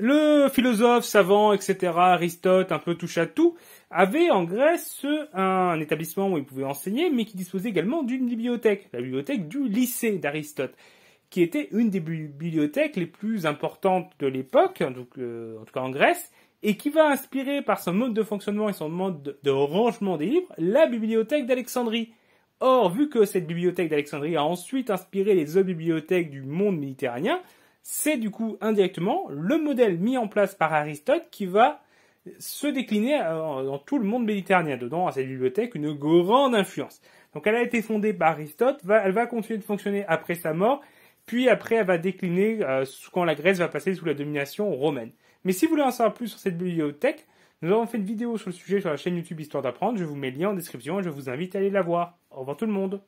le philosophe, savant, etc., Aristote, un peu touche à tout, avait en Grèce un établissement où il pouvait enseigner, mais qui disposait également d'une bibliothèque, la bibliothèque du lycée d'Aristote, qui était une des bibliothèques les plus importantes de l'époque, donc euh, en tout cas en Grèce, et qui va inspirer par son mode de fonctionnement et son mode de rangement des livres la bibliothèque d'Alexandrie. Or, vu que cette bibliothèque d'Alexandrie a ensuite inspiré les autres bibliothèques du monde méditerranéen, c'est du coup indirectement le modèle mis en place par Aristote qui va se décliner euh, dans tout le monde méditerranéen, dedans à cette bibliothèque, une grande influence. Donc elle a été fondée par Aristote, elle va continuer de fonctionner après sa mort, puis après elle va décliner euh, quand la Grèce va passer sous la domination romaine. Mais si vous voulez en savoir plus sur cette bibliothèque, nous avons fait une vidéo sur le sujet sur la chaîne YouTube Histoire d'apprendre, je vous mets le lien en description et je vous invite à aller la voir. Au revoir tout le monde